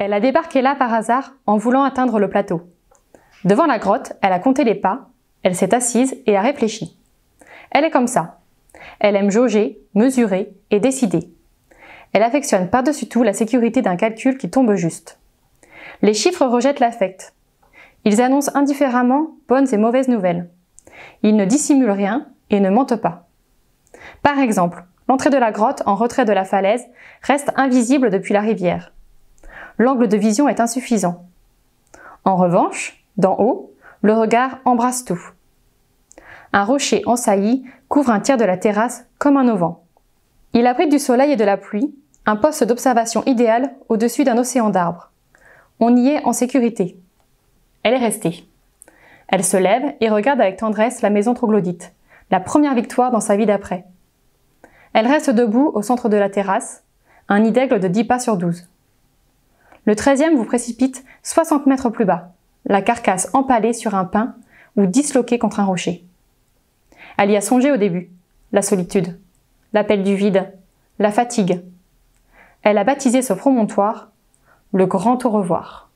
Elle a débarqué là par hasard en voulant atteindre le plateau. Devant la grotte, elle a compté les pas, elle s'est assise et a réfléchi. Elle est comme ça. Elle aime jauger, mesurer et décider. Elle affectionne par-dessus tout la sécurité d'un calcul qui tombe juste. Les chiffres rejettent l'affect. Ils annoncent indifféremment bonnes et mauvaises nouvelles. Ils ne dissimulent rien et ne mentent pas. Par exemple, l'entrée de la grotte, en retrait de la falaise, reste invisible depuis la rivière. L'angle de vision est insuffisant. En revanche, d'en haut, le regard embrasse tout. Un rocher en saillie couvre un tiers de la terrasse comme un auvent. Il abrite du soleil et de la pluie, un poste d'observation idéal au-dessus d'un océan d'arbres. On y est en sécurité. Elle est restée. Elle se lève et regarde avec tendresse la maison troglodyte, la première victoire dans sa vie d'après. Elle reste debout au centre de la terrasse, un nid d'aigle de 10 pas sur 12. Le 13e vous précipite 60 mètres plus bas, la carcasse empalée sur un pin ou disloquée contre un rocher. Elle y a songé au début, la solitude, l'appel du vide, la fatigue. Elle a baptisé ce promontoire le grand au revoir.